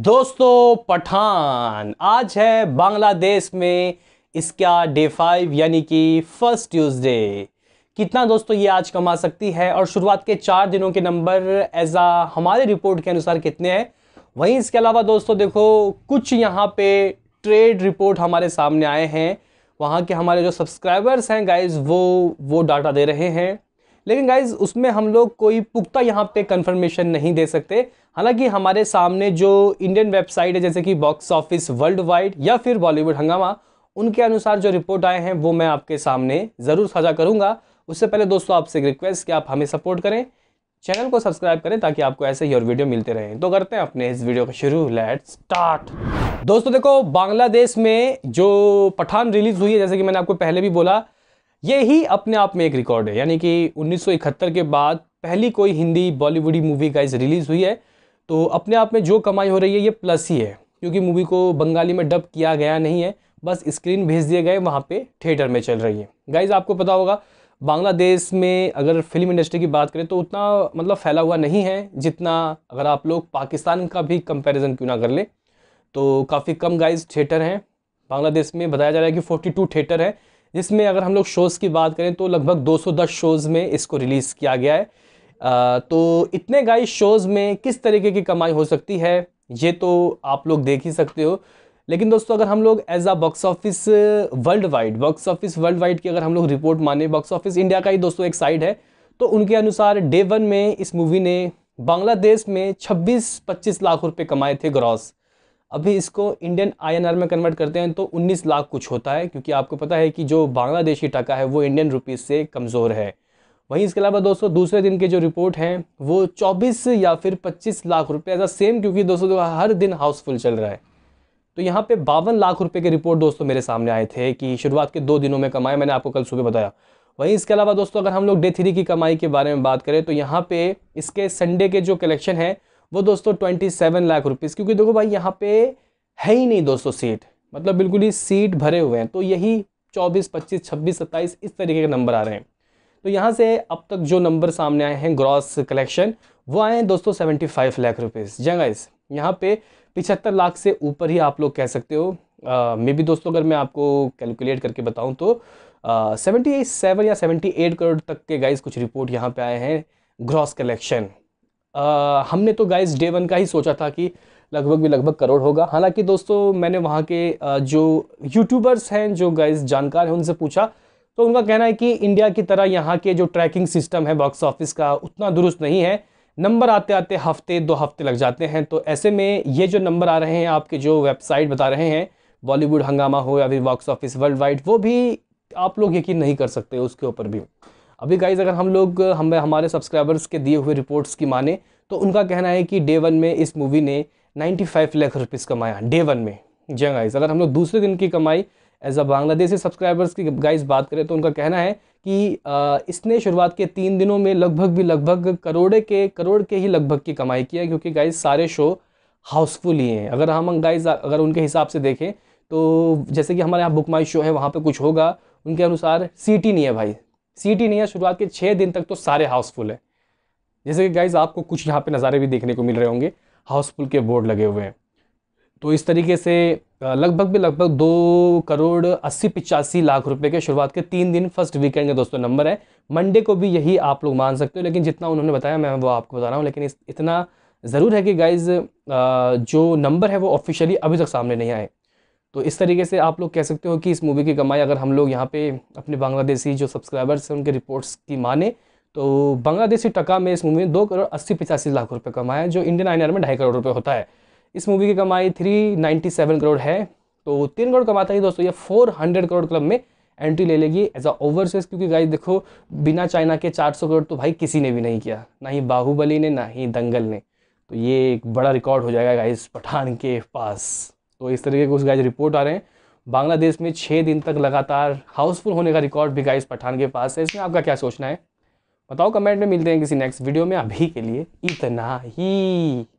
दोस्तों पठान आज है बांग्लादेश में इसका डे फाइव यानी कि फर्स्ट ट्यूसडे कितना दोस्तों ये आज कमा सकती है और शुरुआत के चार दिनों के नंबर एज आ हमारे रिपोर्ट के अनुसार कितने हैं वहीं इसके अलावा दोस्तों देखो कुछ यहाँ पे ट्रेड रिपोर्ट हमारे सामने आए हैं वहाँ के हमारे जो सब्सक्राइबर्स हैं गाइज वो वो डाटा दे रहे हैं लेकिन गाइज उसमें हम लोग कोई पुख्ता यहाँ पे कंफर्मेशन नहीं दे सकते हालांकि हमारे सामने जो इंडियन वेबसाइट है जैसे कि बॉक्स ऑफिस वर्ल्ड वाइड या फिर बॉलीवुड हंगामा उनके अनुसार जो रिपोर्ट आए हैं वो मैं आपके सामने ज़रूर साझा करूँगा उससे पहले दोस्तों आपसे एक रिक्वेस्ट कि आप हमें सपोर्ट करें चैनल को सब्सक्राइब करें ताकि आपको ऐसे ही और वीडियो मिलते रहें तो करते हैं अपने इस वीडियो का शुरू लेट स्टार्ट दोस्तों देखो बांग्लादेश में जो पठान रिलीज हुई है जैसे कि मैंने आपको पहले भी बोला ये ही अपने आप में एक रिकॉर्ड है यानी कि 1971 के बाद पहली कोई हिंदी बॉलीवुडी मूवी गाइज रिलीज़ हुई है तो अपने आप में जो कमाई हो रही है ये प्लस ही है क्योंकि मूवी को बंगाली में डब किया गया नहीं है बस स्क्रीन भेज दिए गए वहाँ पे थिएटर में चल रही है गाइज आपको पता होगा बांग्लादेश में अगर फिल्म इंडस्ट्री की बात करें तो उतना मतलब फैला हुआ नहीं है जितना अगर आप लोग पाकिस्तान का भी कंपैरिजन क्यों ना कर ले तो काफ़ी कम गाइज थिएटर हैं बांग्लादेश में बताया जा रहा है कि 42 थिएटर हैं जिसमें अगर हम लोग शोज़ की बात करें तो लगभग 210 शोज़ में इसको रिलीज़ किया गया है आ, तो इतने गाइस शोज़ में किस तरीके की कमाई हो सकती है ये तो आप लोग देख ही सकते हो लेकिन दोस्तों अगर हम लोग as a box office world wide box office world wide की अगर हम लोग रिपोर्ट माने बॉक्स ऑफिस इंडिया का ही दोस्तों एक साइड है तो उनके अनुसार डे वन में इस मूवी ने बांग्लादेश में 26-25 लाख रुपए कमाए थे ग्रॉस अभी इसको इंडियन आईएनआर में कन्वर्ट करते हैं तो 19 लाख कुछ होता है क्योंकि आपको पता है कि जो बांग्लादेशी टका है वो इंडियन रुपीज़ से कमज़ोर है वहीं इसके अलावा दोस्तों दूसरे दिन के जो रिपोर्ट हैं वो 24 या फिर 25 लाख रुपए ऐसा सेम क्योंकि दोस्तों दो हर दिन हाउसफुल चल रहा है तो यहाँ पे बावन लाख रुपए के रिपोर्ट दोस्तों मेरे सामने आए थे कि शुरुआत के दो दिनों में कमाए मैंने आपको कल सुबह बताया वहीं इसके अलावा दोस्तों अगर हम लोग डे थ्री की कमाई के बारे में बात करें तो यहाँ पे इसके संडे के जो कलेक्शन है वो दोस्तों ट्वेंटी सेवन लाख रुपीज़ क्योंकि देखो भाई यहाँ पे है ही नहीं दोस्तों सीट मतलब बिल्कुल ही सीट भरे हुए हैं तो यही चौबीस पच्चीस छब्बीस सत्ताईस इस तरीके के नंबर आ रहे हैं तो यहाँ से अब तक जो नंबर सामने आए हैं ग्रॉस कलेक्शन वो आए हैं दोस्तों सेवेंटी फाइव लाख रुपीज़ जंगाइस यहाँ पे पिछहत्तर लाख से ऊपर ही आप लोग कह सकते हो मे भी दोस्तों अगर मैं आपको कैलकुलेट करके बताऊँ तो सेवेंटी सेवन या सेवेंटी एट करोड़ तक के गाइज़ कुछ रिपोर्ट यहाँ पे आए हैं ग्रॉस कलेक्शन आ, हमने तो गाइज डे वन का ही सोचा था कि लगभग भी लगभग करोड़ होगा हालांकि दोस्तों मैंने वहाँ के जो यूट्यूबर्स हैं जो गाइज जानकार हैं उनसे पूछा तो उनका कहना है कि इंडिया की तरह यहाँ के जो ट्रैकिंग सिस्टम है बॉक्स ऑफिस का उतना दुरुस्त नहीं है नंबर आते आते हफ्ते दो हफ्ते लग जाते हैं तो ऐसे में ये जो नंबर आ रहे हैं आपके जो वेबसाइट बता रहे हैं बॉलीवुड हंगामा हो या फिर बॉक्स ऑफिस वर्ल्ड वाइड वो भी आप लोग यकीन नहीं कर सकते उसके ऊपर भी अभी गाइज अगर हम लोग हमें हमारे सब्सक्राइबर्स के दिए हुए रिपोर्ट्स की माने तो उनका कहना है कि डे वन में इस मूवी ने 95 लाख रुपीज़ कमाया डे वन में जी गाइज हाँ अगर हम लोग दूसरे दिन की कमाई एज अ बांग्लादेशी सब्सक्राइबर्स की गाइज बात करें तो उनका कहना है कि इसने शुरुआत के तीन दिनों में लगभग भी लगभग करोड़े के करोड़ के ही लगभग की कमाई की है क्योंकि गाइज सारे शो हाउसफुल ही हैं अगर हम गाइज अगर उनके हिसाब से देखें तो जैसे कि हमारे यहाँ बुक माई शो है वहाँ पे कुछ होगा उनके अनुसार सीटी नहीं है भाई सीट ही नहीं है शुरुआत के छः दिन तक तो सारे हाउसफुल है जैसे कि गाइज आपको कुछ यहाँ पे नज़ारे भी देखने को मिल रहे होंगे हाउसफुल के बोर्ड लगे हुए हैं तो इस तरीके से लगभग भी लगभग दो करोड़ अस्सी पिचासी लाख रुपए के शुरुआत के तीन दिन फर्स्ट वीकेंड के दोस्तों नंबर है मंडे को भी यही आप लोग मान सकते हो लेकिन जितना उन्होंने बताया मैं वो आपको बता रहा हूँ लेकिन इस, इतना ज़रूर है कि गाइज जो नंबर है वो ऑफिशियली अभी तक सामने नहीं आए तो इस तरीके से आप लोग कह सकते हो कि इस मूवी की कमाई अगर हम लोग यहाँ पे अपने बांग्लादेशी जो सब्सक्राइबर्स हैं उनके रिपोर्ट्स की माने तो बांग्लादेशी टका में इस मूवी ने दो करोड़ अस्सी पचासी लाख रुपये कमाया जो इंडियन आई में ढाई करोड़ रुपये होता है इस मूवी की कमाई थ्री नाइन्टी सेवन करोड़ है तो तीन करोड़ कमाता है दोस्तों ये फोर हंड्रेड करोड़ क्लब में एंट्री ले लेगी एज अ ओवरसीज क्योंकि गाइस देखो बिना चाइना के 400 करोड़ तो भाई किसी ने भी नहीं किया ना ही बाहुबली ने ना ही दंगल ने तो ये एक बड़ा रिकॉर्ड हो जाएगा गाइस पठान के पास तो इस तरीके के उस गाइज रिपोर्ट आ रहे हैं बांग्लादेश में छः दिन तक लगातार हाउसफुल होने का रिकॉर्ड भी गाइज पठान के पास है इसमें आपका क्या सोचना है बताओ कमेंट में मिलते हैं किसी नेक्स्ट वीडियो में अभी के लिए इतना ही